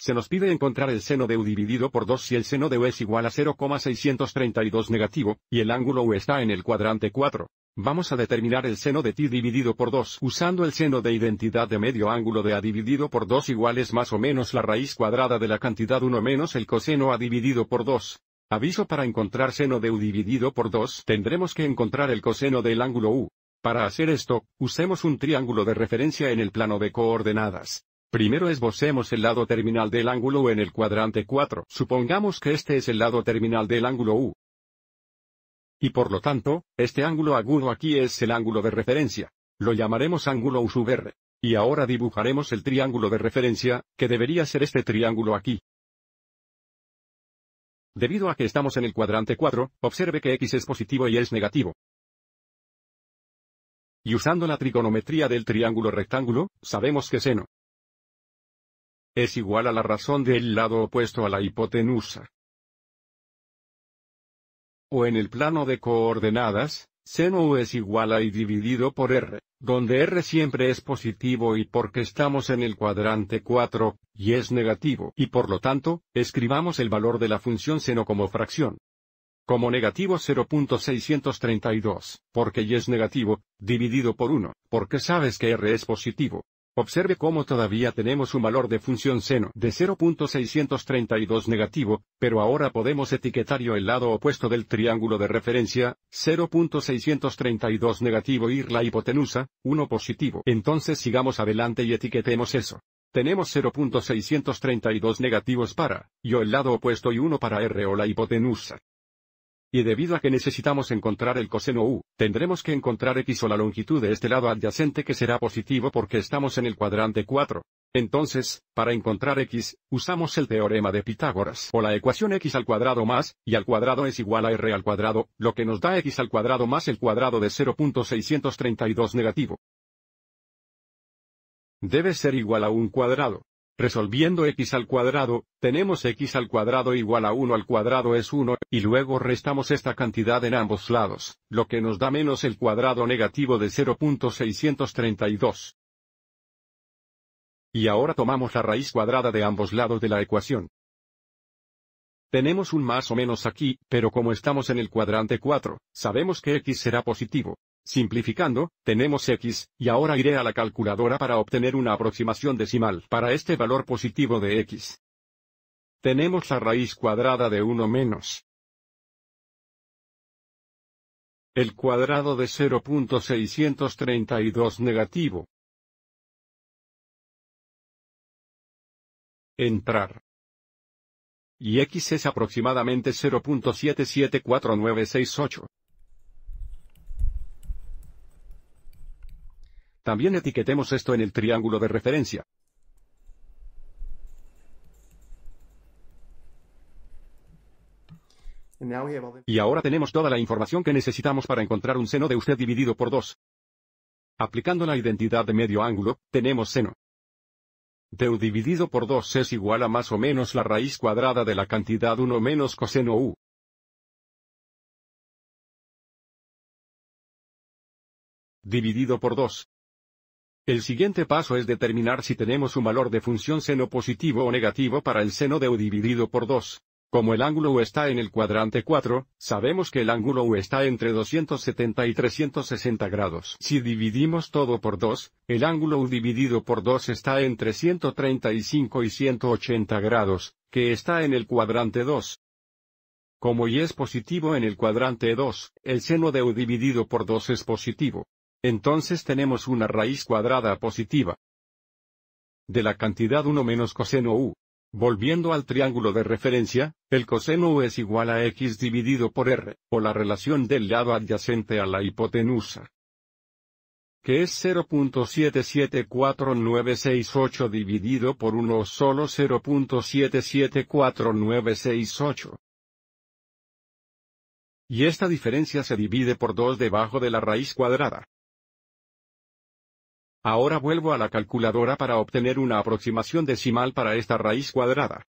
Se nos pide encontrar el seno de U dividido por 2 si el seno de U es igual a 0,632 negativo, y el ángulo U está en el cuadrante 4. Vamos a determinar el seno de t dividido por 2 usando el seno de identidad de medio ángulo de a dividido por 2 igual es más o menos la raíz cuadrada de la cantidad 1 menos el coseno a dividido por 2. Aviso para encontrar seno de u dividido por 2 tendremos que encontrar el coseno del ángulo u. Para hacer esto, usemos un triángulo de referencia en el plano de coordenadas. Primero esbocemos el lado terminal del ángulo U en el cuadrante 4. Supongamos que este es el lado terminal del ángulo U. Y por lo tanto, este ángulo agudo aquí es el ángulo de referencia. Lo llamaremos ángulo U sub R. Y ahora dibujaremos el triángulo de referencia, que debería ser este triángulo aquí. Debido a que estamos en el cuadrante 4, observe que x es positivo y y es negativo. Y usando la trigonometría del triángulo rectángulo, sabemos que seno es igual a la razón del lado opuesto a la hipotenusa. O en el plano de coordenadas, seno u es igual a y dividido por r, donde r siempre es positivo y porque estamos en el cuadrante 4, y es negativo y por lo tanto, escribamos el valor de la función seno como fracción. Como negativo 0.632, porque y es negativo, dividido por 1, porque sabes que r es positivo. Observe cómo todavía tenemos un valor de función seno de 0.632 negativo, pero ahora podemos etiquetar yo el lado opuesto del triángulo de referencia, 0.632 negativo y la hipotenusa, 1 positivo. Entonces sigamos adelante y etiquetemos eso. Tenemos 0.632 negativos para, yo el lado opuesto y 1 para R o la hipotenusa. Y debido a que necesitamos encontrar el coseno u, tendremos que encontrar x o la longitud de este lado adyacente que será positivo porque estamos en el cuadrante 4. Entonces, para encontrar x, usamos el teorema de Pitágoras o la ecuación x al cuadrado más, y al cuadrado es igual a r al cuadrado, lo que nos da x al cuadrado más el cuadrado de 0.632 negativo. Debe ser igual a un cuadrado. Resolviendo x al cuadrado, tenemos x al cuadrado igual a 1 al cuadrado es 1, y luego restamos esta cantidad en ambos lados, lo que nos da menos el cuadrado negativo de 0.632. Y ahora tomamos la raíz cuadrada de ambos lados de la ecuación. Tenemos un más o menos aquí, pero como estamos en el cuadrante 4, sabemos que x será positivo. Simplificando, tenemos x, y ahora iré a la calculadora para obtener una aproximación decimal para este valor positivo de x. Tenemos la raíz cuadrada de 1 menos el cuadrado de 0.632 negativo. Entrar. Y x es aproximadamente 0.774968. También etiquetemos esto en el triángulo de referencia. Y ahora tenemos toda la información que necesitamos para encontrar un seno de usted dividido por 2. Aplicando la identidad de medio ángulo, tenemos seno. De u dividido por 2 es igual a más o menos la raíz cuadrada de la cantidad 1 menos coseno u. Dividido por 2. El siguiente paso es determinar si tenemos un valor de función seno positivo o negativo para el seno de U dividido por 2. Como el ángulo U está en el cuadrante 4, sabemos que el ángulo U está entre 270 y 360 grados. Si dividimos todo por 2, el ángulo U dividido por 2 está entre 135 y 180 grados, que está en el cuadrante 2. Como Y es positivo en el cuadrante 2, el seno de U dividido por 2 es positivo. Entonces tenemos una raíz cuadrada positiva. De la cantidad 1 menos coseno u. Volviendo al triángulo de referencia, el coseno u es igual a x dividido por r, o la relación del lado adyacente a la hipotenusa que es 0.774968 dividido por 1 solo 0.774968. Y esta diferencia se divide por 2 debajo de la raíz cuadrada. Ahora vuelvo a la calculadora para obtener una aproximación decimal para esta raíz cuadrada.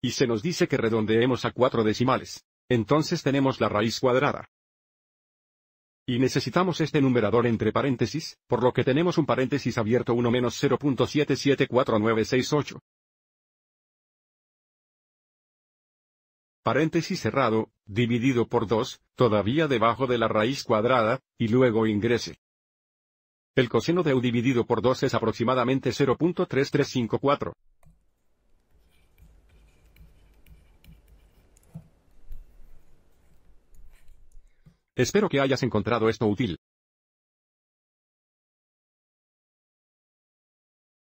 Y se nos dice que redondeemos a cuatro decimales. Entonces tenemos la raíz cuadrada. Y necesitamos este numerador entre paréntesis, por lo que tenemos un paréntesis abierto 1 menos 0.774968. Paréntesis cerrado, dividido por 2, todavía debajo de la raíz cuadrada, y luego ingrese. El coseno de u dividido por 2 es aproximadamente 0.3354. Espero que hayas encontrado esto útil.